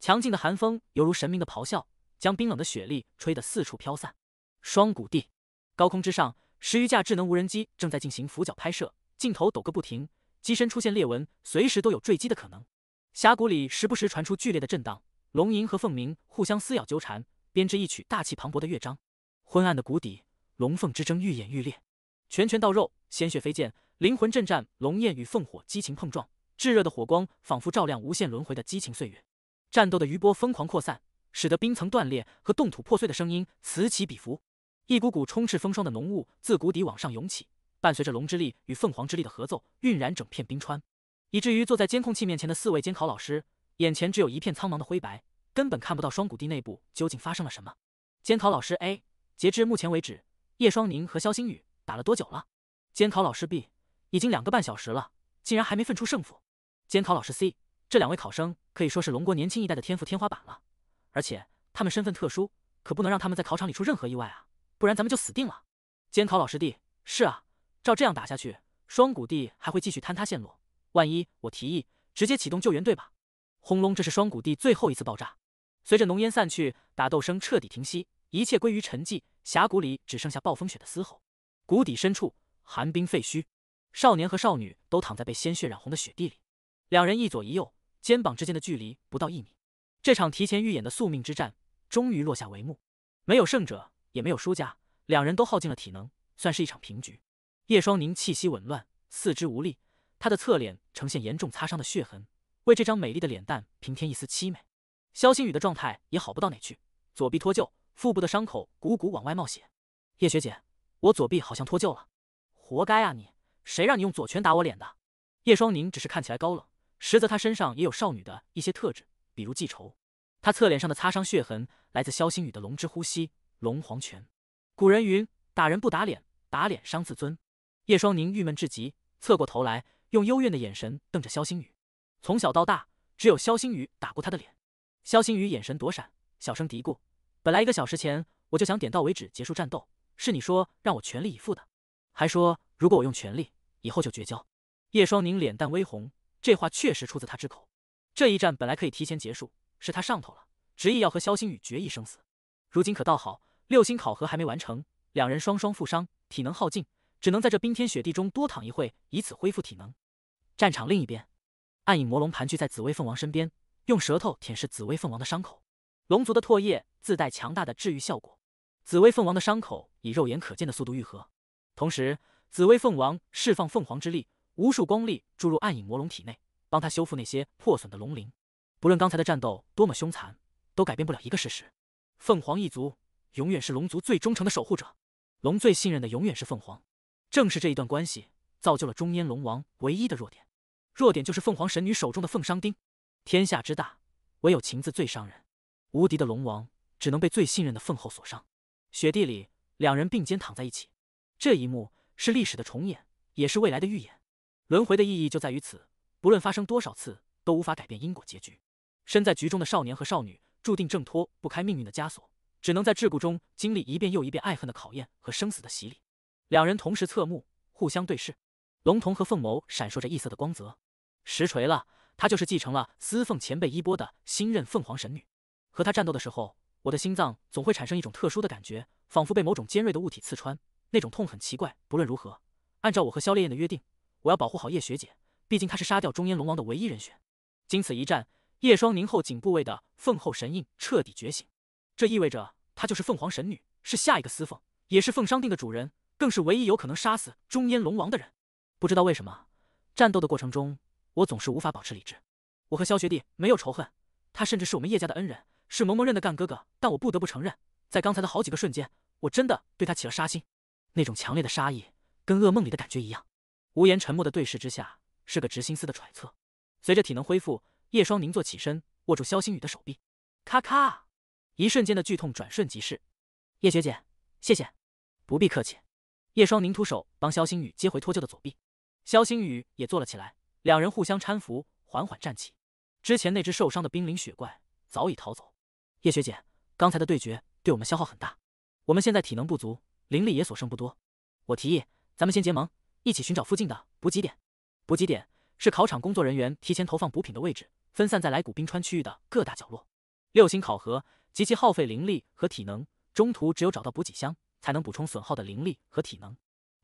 强劲的寒风犹如神明的咆哮，将冰冷的雪粒吹得四处飘散。双谷地，高空之上，十余架智能无人机正在进行俯角拍摄，镜头抖个不停，机身出现裂纹，随时都有坠机的可能。峡谷里时不时传出剧烈的震荡，龙吟和凤鸣互相撕咬纠缠，编织一曲大气磅礴的乐章。昏暗的谷底，龙凤之争愈演愈烈，拳拳到肉，鲜血飞溅，灵魂震颤，龙焰与凤火激情碰撞，炙热的火光仿佛照亮无限轮回的激情岁月。战斗的余波疯狂扩散，使得冰层断裂和冻土破碎的声音此起彼伏。一股股充斥风霜的浓雾自谷底往上涌起，伴随着龙之力与凤凰之力的合奏，晕染整片冰川，以至于坐在监控器面前的四位监考老师眼前只有一片苍茫的灰白，根本看不到双谷地内部究竟发生了什么。监考老师 A：截至目前为止，叶双宁和肖星宇打了多久了？监考老师 B：已经两个半小时了，竟然还没分出胜负。监考老师 C。这两位考生可以说是龙国年轻一代的天赋天花板了，而且他们身份特殊，可不能让他们在考场里出任何意外啊，不然咱们就死定了。监考老师弟，是啊，照这样打下去，双谷地还会继续坍塌陷落。万一我提议直接启动救援队吧。轰隆！这是双谷地最后一次爆炸。随着浓烟散去，打斗声彻底停息，一切归于沉寂。峡谷里只剩下暴风雪的嘶吼。谷底深处，寒冰废墟，少年和少女都躺在被鲜血染红的雪地里，两人一左一右。肩膀之间的距离不到一米，这场提前预演的宿命之战终于落下帷幕，没有胜者，也没有输家，两人都耗尽了体能，算是一场平局。叶双凝气息紊乱，四肢无力，她的侧脸呈现严重擦伤的血痕，为这张美丽的脸蛋平添一丝凄美。肖星宇的状态也好不到哪去，左臂脱臼，腹部的伤口汩汩往外冒血。叶学姐，我左臂好像脱臼了，活该啊你，谁让你用左拳打我脸的？叶双凝只是看起来高冷。实则他身上也有少女的一些特质，比如记仇。他侧脸上的擦伤血痕来自肖星宇的龙之呼吸、龙皇拳。古人云：打人不打脸，打脸伤自尊。叶双宁郁闷至极，侧过头来，用幽怨的眼神瞪着肖星宇。从小到大，只有肖星宇打过他的脸。肖星宇眼神躲闪，小声嘀咕：本来一个小时前我就想点到为止结束战斗，是你说让我全力以赴的，还说如果我用全力以后就绝交。叶双宁脸蛋微红。这话确实出自他之口。这一战本来可以提前结束，是他上头了，执意要和萧星宇决一生死。如今可倒好，六星考核还没完成，两人双双负伤，体能耗尽，只能在这冰天雪地中多躺一会，以此恢复体能。战场另一边，暗影魔龙盘踞在紫薇凤王身边，用舌头舔舐紫薇凤王的伤口。龙族的唾液自带强大的治愈效果，紫薇凤王的伤口以肉眼可见的速度愈合。同时，紫薇凤王释放凤凰之力。无数光力注入暗影魔龙体内，帮他修复那些破损的龙鳞。不论刚才的战斗多么凶残，都改变不了一个事实：凤凰一族永远是龙族最忠诚的守护者，龙最信任的永远是凤凰。正是这一段关系，造就了中烟龙王唯一的弱点。弱点就是凤凰神女手中的凤伤钉。天下之大，唯有情字最伤人。无敌的龙王，只能被最信任的凤后所伤。雪地里，两人并肩躺在一起。这一幕是历史的重演，也是未来的预演。轮回的意义就在于此，不论发生多少次，都无法改变因果结局。身在局中的少年和少女，注定挣脱不开命运的枷锁，只能在桎梏中经历一遍又一遍爱恨的考验和生死的洗礼。两人同时侧目，互相对视，龙瞳和凤眸闪烁着异色的光泽。实锤了，她就是继承了司凤前辈衣钵的新任凤凰神女。和她战斗的时候，我的心脏总会产生一种特殊的感觉，仿佛被某种尖锐的物体刺穿，那种痛很奇怪。不论如何，按照我和萧烈焰的约定。我要保护好叶学姐，毕竟她是杀掉中烟龙王的唯一人选。经此一战，叶双宁后颈部位的凤后神印彻底觉醒，这意味着她就是凤凰神女，是下一个司凤，也是凤商定的主人，更是唯一有可能杀死中烟龙王的人。不知道为什么，战斗的过程中，我总是无法保持理智。我和萧学弟没有仇恨，他甚至是我们叶家的恩人，是萌萌认的干哥哥。但我不得不承认，在刚才的好几个瞬间，我真的对他起了杀心，那种强烈的杀意，跟噩梦里的感觉一样。无言沉默的对视之下，是个直心思的揣测。随着体能恢复，叶双凝坐起身，握住肖星宇的手臂，咔咔，一瞬间的剧痛转瞬即逝。叶学姐，谢谢，不必客气。叶双凝徒手帮肖星宇接回脱臼的左臂，肖星宇也坐了起来，两人互相搀扶，缓缓站起。之前那只受伤的冰灵雪怪早已逃走。叶学姐，刚才的对决对我们消耗很大，我们现在体能不足，灵力也所剩不多。我提议，咱们先结盟。一起寻找附近的补给点。补给点是考场工作人员提前投放补品的位置，分散在来古冰川区域的各大角落。六星考核极其耗费灵力和体能，中途只有找到补给箱，才能补充损耗的灵力和体能。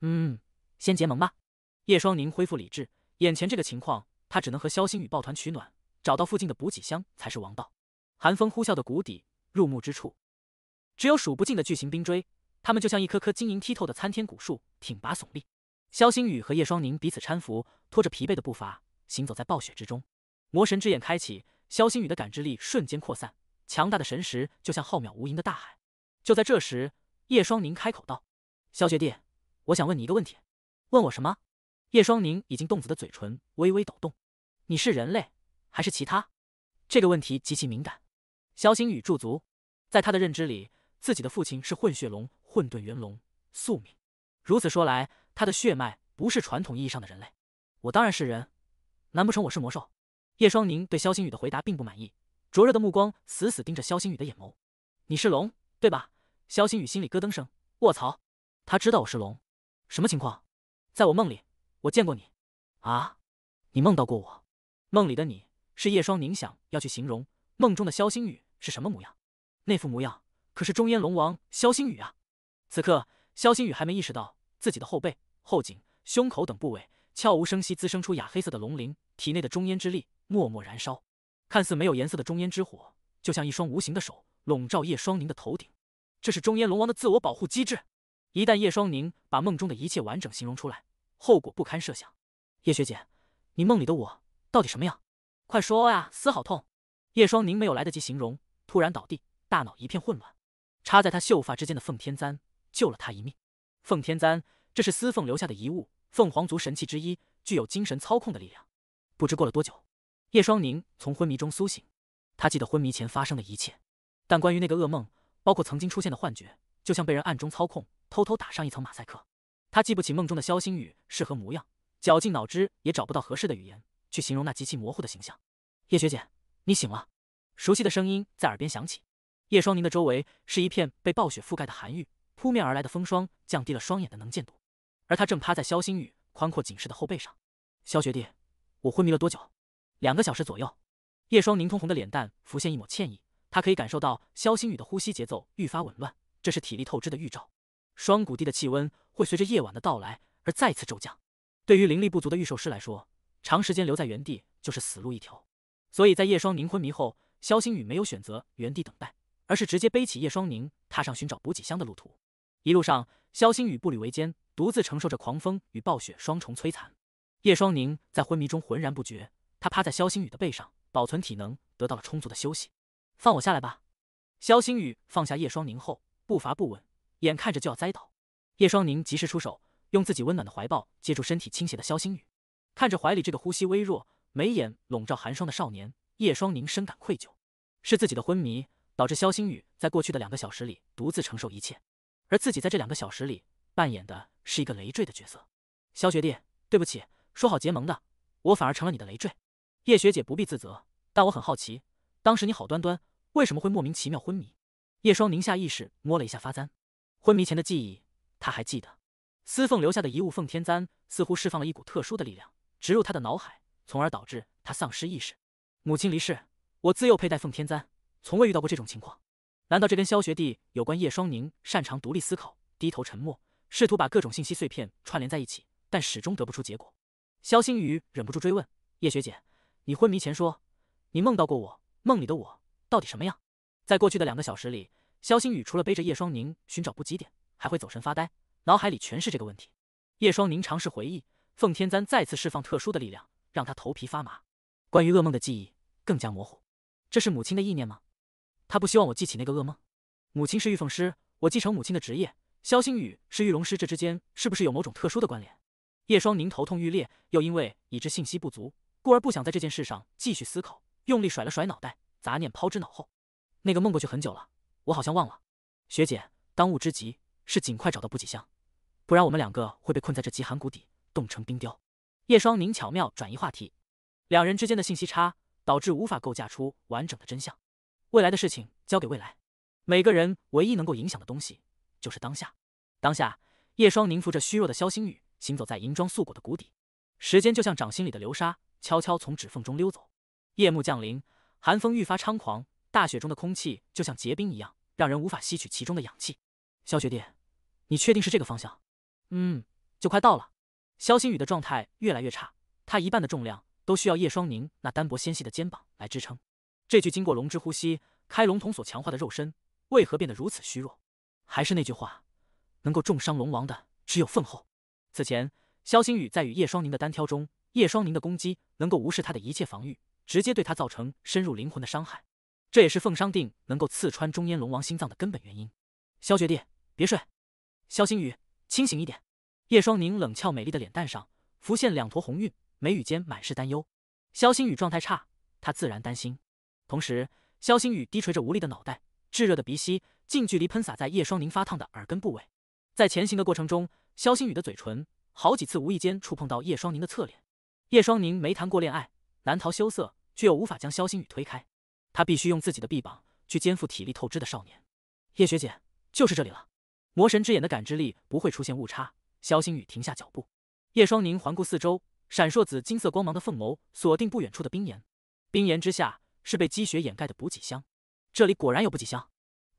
嗯，先结盟吧。叶双宁恢复理智，眼前这个情况，他只能和肖星宇抱团取暖，找到附近的补给箱才是王道。寒风呼啸的谷底，入目之处，只有数不尽的巨型冰锥，它们就像一棵棵晶莹剔透的参天古树，挺拔耸立。肖星宇和叶双宁彼此搀扶，拖着疲惫的步伐行走在暴雪之中。魔神之眼开启，肖星宇的感知力瞬间扩散，强大的神识就像浩渺无垠的大海。就在这时，叶双宁开口道：“肖学弟，我想问你一个问题。”“问我什么？”叶双宁已经冻紫的嘴唇微微抖动。“你是人类还是其他？”这个问题极其敏感。肖星宇驻足，在他的认知里，自己的父亲是混血龙，混沌元龙，宿命。如此说来。他的血脉不是传统意义上的人类，我当然是人，难不成我是魔兽？叶双宁对萧星宇的回答并不满意，灼热的目光死死盯着萧星宇的眼眸。你是龙对吧？萧星宇心里咯噔声，卧槽，他知道我是龙，什么情况？在我梦里，我见过你，啊，你梦到过我？梦里的你是叶双宁想要去形容梦中的萧星宇是什么模样？那副模样可是中烟龙王萧星宇啊！此刻萧星宇还没意识到。自己的后背、后颈、胸口等部位悄无声息滋生出哑黑色的龙鳞，体内的中烟之力默默燃烧。看似没有颜色的中烟之火，就像一双无形的手笼罩叶双宁的头顶。这是中烟龙王的自我保护机制。一旦叶双宁把梦中的一切完整形容出来，后果不堪设想。叶学姐，你梦里的我到底什么样？快说呀，嘶，好痛！叶双宁没有来得及形容，突然倒地，大脑一片混乱。插在他秀发之间的凤天簪救了他一命。凤天簪。这是司凤留下的遗物，凤凰族神器之一，具有精神操控的力量。不知过了多久，叶双宁从昏迷中苏醒，他记得昏迷前发生的一切，但关于那个噩梦，包括曾经出现的幻觉，就像被人暗中操控，偷偷打上一层马赛克。他记不起梦中的萧星宇是何模样，绞尽脑汁也找不到合适的语言去形容那极其模糊的形象。叶学姐，你醒了。熟悉的声音在耳边响起。叶双宁的周围是一片被暴雪覆盖的寒域，扑面而来的风霜降低了双眼的能见度。而他正趴在肖星宇宽阔紧实的后背上。肖学弟，我昏迷了多久？两个小时左右。叶双宁通红的脸蛋浮现一抹歉意，他可以感受到肖星宇的呼吸节奏愈发紊乱，这是体力透支的预兆。双谷地的气温会随着夜晚的到来而再次骤降，对于灵力不足的御兽师来说，长时间留在原地就是死路一条。所以在叶双宁昏迷后，肖星宇没有选择原地等待，而是直接背起叶双宁，踏上寻找补给箱的路途。一路上，肖星宇步履维艰。独自承受着狂风与暴雪双重摧残，叶双宁在昏迷中浑然不觉。他趴在肖星宇的背上，保存体能，得到了充足的休息。放我下来吧！肖星宇放下叶双宁后，步伐不稳，眼看着就要栽倒。叶双宁及时出手，用自己温暖的怀抱接住身体倾斜的肖星宇。看着怀里这个呼吸微弱、眉眼笼罩寒霜的少年，叶双宁深感愧疚。是自己的昏迷导致肖星宇在过去的两个小时里独自承受一切，而自己在这两个小时里……扮演的是一个累赘的角色，肖学弟，对不起，说好结盟的，我反而成了你的累赘。叶学姐不必自责，但我很好奇，当时你好端端，为什么会莫名其妙昏迷？叶双宁下意识摸了一下发簪，昏迷前的记忆他还记得。司凤留下的遗物凤天簪似乎释放了一股特殊的力量，植入他的脑海，从而导致他丧失意识。母亲离世，我自幼佩戴凤天簪，从未遇到过这种情况。难道这跟肖学弟有关？叶双宁擅长独立思考，低头沉默。试图把各种信息碎片串联在一起，但始终得不出结果。肖星宇忍不住追问：“叶学姐，你昏迷前说，你梦到过我，梦里的我到底什么样？”在过去的两个小时里，肖星宇除了背着叶双宁寻找补给点，还会走神发呆，脑海里全是这个问题。叶双宁尝试回忆，凤天簪再次释放特殊的力量，让他头皮发麻。关于噩梦的记忆更加模糊。这是母亲的意念吗？她不希望我记起那个噩梦。母亲是御奉师，我继承母亲的职业。萧星宇是玉龙师，这之间是不是有某种特殊的关联？叶双凝头痛欲裂，又因为已知信息不足，故而不想在这件事上继续思考，用力甩了甩脑袋，杂念抛之脑后。那个梦过去很久了，我好像忘了。学姐，当务之急是尽快找到补给箱，不然我们两个会被困在这极寒谷底，冻成冰雕。叶双凝巧妙转移话题，两人之间的信息差导致无法构架出完整的真相。未来的事情交给未来，每个人唯一能够影响的东西。就是当下，当下，叶双宁扶着虚弱的萧星宇，行走在银装素裹的谷底。时间就像掌心里的流沙，悄悄从指缝中溜走。夜幕降临，寒风愈发猖狂，大雪中的空气就像结冰一样，让人无法吸取其中的氧气。萧学弟，你确定是这个方向？嗯，就快到了。萧星宇的状态越来越差，他一半的重量都需要叶双宁那单薄纤细的肩膀来支撑。这具经过龙之呼吸、开龙瞳所强化的肉身，为何变得如此虚弱？还是那句话，能够重伤龙王的只有凤后。此前，肖星宇在与叶双宁的单挑中，叶双宁的攻击能够无视他的一切防御，直接对他造成深入灵魂的伤害，这也是凤商定能够刺穿中烟龙王心脏的根本原因。萧学弟，别睡，肖星宇，清醒一点！叶双宁冷俏美丽的脸蛋上浮现两坨红晕，眉宇间满是担忧。肖星宇状态差，他自然担心。同时，肖星宇低垂着无力的脑袋，炙热的鼻息。近距离喷洒在叶双宁发烫的耳根部位，在前行的过程中，肖星宇的嘴唇好几次无意间触碰到叶双宁的侧脸。叶双宁没谈过恋爱，难逃羞涩，却又无法将肖星宇推开。他必须用自己的臂膀去肩负体力透支的少年。叶学姐，就是这里了。魔神之眼的感知力不会出现误差。肖星宇停下脚步，叶双宁环顾四周，闪烁紫金色光芒的凤眸锁定不远处的冰岩。冰岩之下是被积雪掩盖的补给箱。这里果然有补给箱。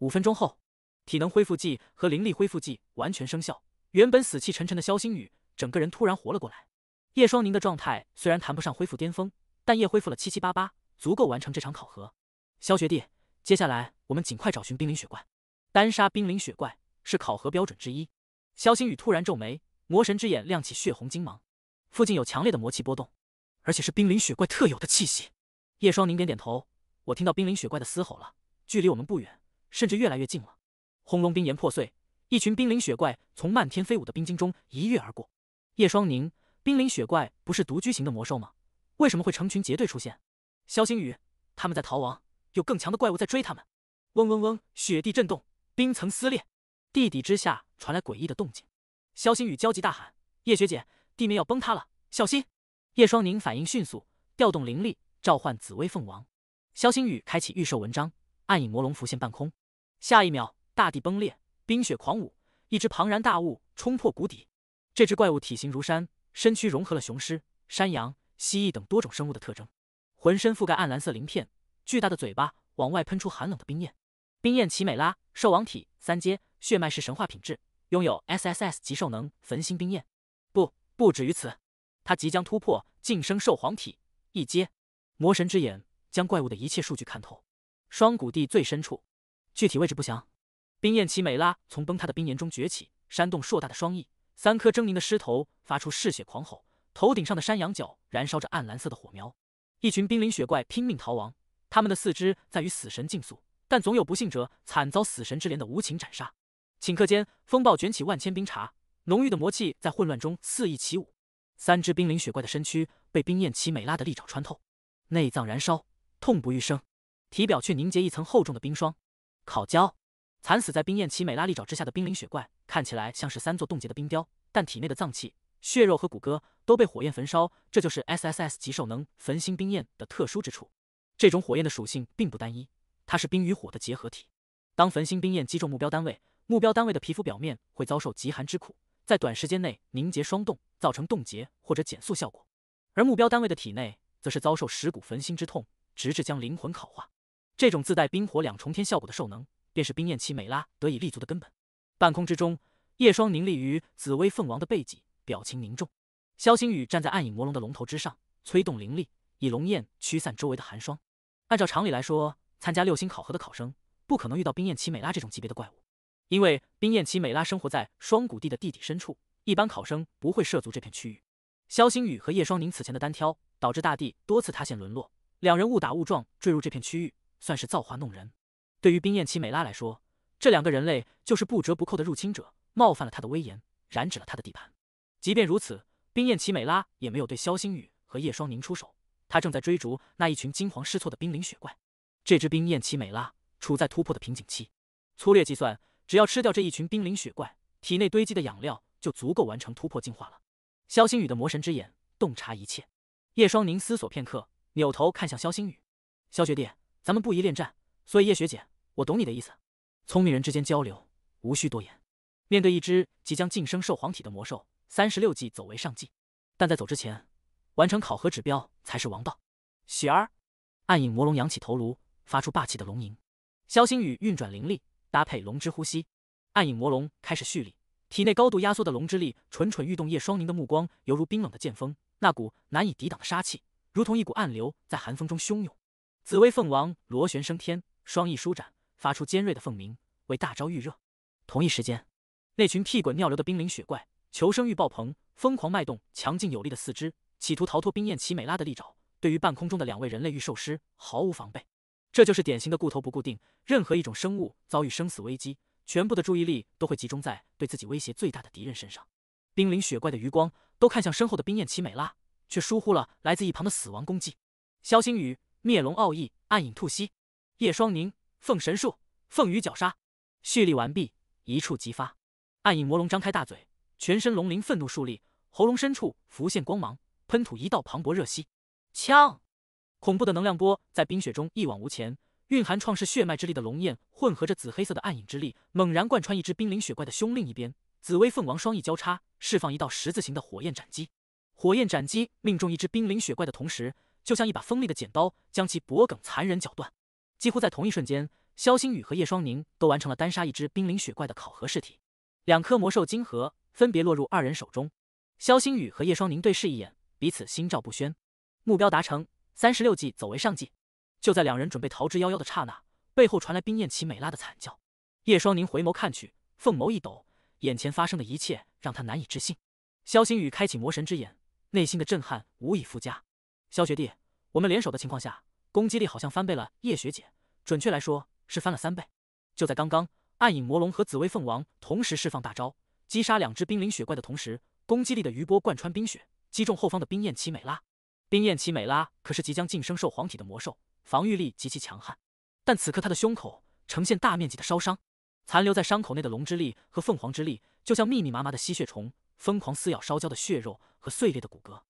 五分钟后，体能恢复剂和灵力恢复剂完全生效。原本死气沉沉的肖星宇，整个人突然活了过来。叶双宁的状态虽然谈不上恢复巅峰，但也恢复了七七八八，足够完成这场考核。肖学弟，接下来我们尽快找寻冰灵雪怪。单杀冰灵雪怪是考核标准之一。肖星宇突然皱眉，魔神之眼亮起血红金芒，附近有强烈的魔气波动，而且是冰灵雪怪特有的气息。叶双宁点点头，我听到冰灵雪怪的嘶吼了，距离我们不远。甚至越来越近了！轰隆，冰岩破碎，一群冰灵雪怪从漫天飞舞的冰晶中一跃而过。叶双凝，冰灵雪怪不是独居型的魔兽吗？为什么会成群结队出现？肖星宇，他们在逃亡，有更强的怪物在追他们！嗡嗡嗡，雪地震动，冰层撕裂，地底之下传来诡异的动静。肖星宇焦急大喊：“叶学姐，地面要崩塌了，小心！”叶双凝反应迅速，调动灵力，召唤紫薇凤王。肖星宇开启御兽文章，暗影魔龙浮现半空。下一秒，大地崩裂，冰雪狂舞，一只庞然大物冲破谷底。这只怪物体型如山，身躯融合了雄狮、山羊、蜥蜴等多种生物的特征，浑身覆盖暗蓝色鳞片，巨大的嘴巴往外喷出寒冷的冰焰。冰焰奇美拉，兽王体三阶，血脉是神话品质，拥有 SSS 级兽能焚心冰焰。不，不止于此，它即将突破晋升兽皇体一阶。魔神之眼将怪物的一切数据看透，双谷地最深处。具体位置不详。冰焰奇美拉从崩塌的冰岩中崛起，扇动硕大的双翼，三颗狰狞的狮头发出嗜血狂吼，头顶上的山羊角燃烧着暗蓝色的火苗。一群冰灵雪怪拼命逃亡，他们的四肢在与死神竞速，但总有不幸者惨遭死神之镰的无情斩杀。顷刻间，风暴卷起万千冰碴，浓郁的魔气在混乱中肆意起舞。三只冰灵雪怪的身躯被冰焰奇美拉的利爪穿透，内脏燃烧，痛不欲生，体表却凝结一层厚重的冰霜。烤焦，惨死在冰焰奇美拉利爪之下的冰灵雪怪看起来像是三座冻结的冰雕，但体内的脏器、血肉和骨骼都被火焰焚烧。这就是 SSS 级兽能焚心冰焰的特殊之处。这种火焰的属性并不单一，它是冰与火的结合体。当焚心冰焰击中目标单位，目标单位的皮肤表面会遭受极寒之苦，在短时间内凝结霜冻，造成冻结或者减速效果；而目标单位的体内则是遭受蚀骨焚心之痛，直至将灵魂烤化。这种自带冰火两重天效果的兽能，便是冰焰奇美拉得以立足的根本。半空之中，叶霜凝立于紫薇凤王的背脊，表情凝重。肖星宇站在暗影魔龙的龙头之上，催动灵力，以龙焰驱散周围的寒霜。按照常理来说，参加六星考核的考生不可能遇到冰焰奇美拉这种级别的怪物，因为冰焰奇美拉生活在双谷地的地底深处，一般考生不会涉足这片区域。肖星宇和叶双凝此前的单挑，导致大地多次塌陷沦落，两人误打误撞坠入这片区域。算是造化弄人，对于冰焰奇美拉来说，这两个人类就是不折不扣的入侵者，冒犯了他的威严，染指了他的地盘。即便如此，冰焰奇美拉也没有对肖星宇和叶双宁出手。他正在追逐那一群惊慌失措的冰灵雪怪。这只冰焰奇美拉处在突破的瓶颈期，粗略计算，只要吃掉这一群冰灵雪怪，体内堆积的养料就足够完成突破进化了。肖星宇的魔神之眼洞察一切，叶双宁思索片刻，扭头看向肖星宇，肖学弟。咱们不宜恋战，所以叶学姐，我懂你的意思。聪明人之间交流无需多言。面对一只即将晋升兽皇体的魔兽，三十六计走为上计。但在走之前，完成考核指标才是王道。雪儿，暗影魔龙扬起头颅，发出霸气的龙吟。肖星宇运转灵力，搭配龙之呼吸，暗影魔龙开始蓄力，体内高度压缩的龙之力蠢蠢欲动。叶双宁的目光犹如冰冷的剑锋，那股难以抵挡的杀气，如同一股暗流在寒风中汹涌。紫薇凤王螺旋升天，双翼舒展，发出尖锐的凤鸣，为大招预热。同一时间，那群屁滚尿流的冰灵雪怪求生欲爆棚，疯狂迈动强劲有力的四肢，企图逃脱冰焰奇美拉的利爪。对于半空中的两位人类御兽师，毫无防备。这就是典型的固头不固定。任何一种生物遭遇生死危机，全部的注意力都会集中在对自己威胁最大的敌人身上。冰灵雪怪的余光都看向身后的冰焰奇美拉，却疏忽了来自一旁的死亡攻击。肖星宇。灭龙奥义，暗影吐息。叶双宁，凤神术，凤羽绞杀。蓄力完毕，一触即发。暗影魔龙张开大嘴，全身龙鳞愤怒竖立，喉咙深处浮现光芒，喷吐一道磅礴热息。枪！恐怖的能量波在冰雪中一往无前，蕴含创世血脉之力的龙焰混合着紫黑色的暗影之力，猛然贯穿一只冰灵雪怪的胸。另一边，紫薇凤王双翼交叉，释放一道十字形的火焰斩击。火焰斩击命中一只冰灵雪怪的同时。就像一把锋利的剪刀，将其脖颈残忍绞断。几乎在同一瞬间，肖星宇和叶双宁都完成了单杀一只冰凌雪怪的考核试题，两颗魔兽晶核分别落入二人手中。肖星宇和叶双宁对视一眼，彼此心照不宣，目标达成。三十六计，走为上计。就在两人准备逃之夭夭的刹那，背后传来冰焰奇美拉的惨叫。叶双宁回眸看去，凤眸一抖，眼前发生的一切让他难以置信。肖星宇开启魔神之眼，内心的震撼无以复加。肖学弟，我们联手的情况下，攻击力好像翻倍了。叶学姐，准确来说是翻了三倍。就在刚刚，暗影魔龙和紫薇凤王同时释放大招，击杀两只冰灵雪怪的同时，攻击力的余波贯穿冰雪，击中后方的冰焰奇美拉。冰焰奇美拉可是即将晋升兽皇体的魔兽，防御力极其强悍。但此刻他的胸口呈现大面积的烧伤，残留在伤口内的龙之力和凤凰之力，就像密密麻麻的吸血虫，疯狂撕咬烧焦的血肉和碎裂的骨骼，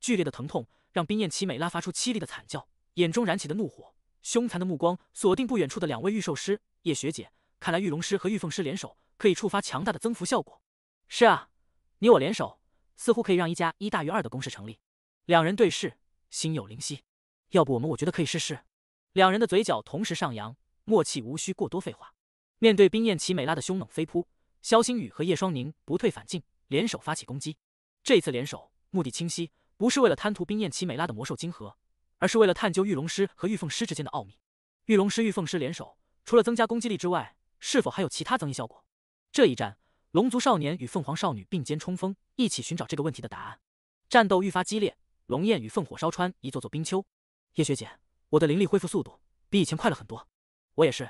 剧烈的疼痛。让冰焰齐美拉发出凄厉的惨叫，眼中燃起的怒火，凶残的目光锁定不远处的两位御兽师。叶学姐，看来玉龙师和玉凤师联手可以触发强大的增幅效果。是啊，你我联手，似乎可以让一加一大于二的公式成立。两人对视，心有灵犀。要不我们，我觉得可以试试。两人的嘴角同时上扬，默契无需过多废话。面对冰焰齐美拉的凶猛飞扑，肖星宇和叶双宁不退反进，联手发起攻击。这次联手目的清晰。不是为了贪图冰焰奇美拉的魔兽晶核，而是为了探究玉龙师和玉凤师之间的奥秘。玉龙师、玉凤师联手，除了增加攻击力之外，是否还有其他增益效果？这一战，龙族少年与凤凰少女并肩冲锋，一起寻找这个问题的答案。战斗愈发激烈，龙焰与凤火烧穿一座座冰丘。叶学姐，我的灵力恢复速度比以前快了很多。我也是，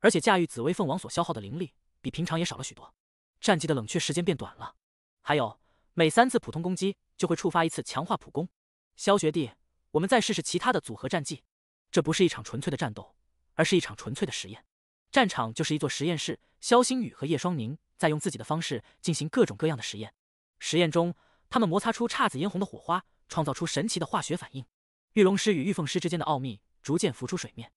而且驾驭紫薇凤王所消耗的灵力比平常也少了许多，战绩的冷却时间变短了。还有，每三次普通攻击。就会触发一次强化普攻，肖学弟，我们再试试其他的组合战技。这不是一场纯粹的战斗，而是一场纯粹的实验。战场就是一座实验室，肖星宇和叶双宁在用自己的方式进行各种各样的实验。实验中，他们摩擦出姹紫嫣红的火花，创造出神奇的化学反应。玉龙师与玉凤师之间的奥秘逐渐浮出水面。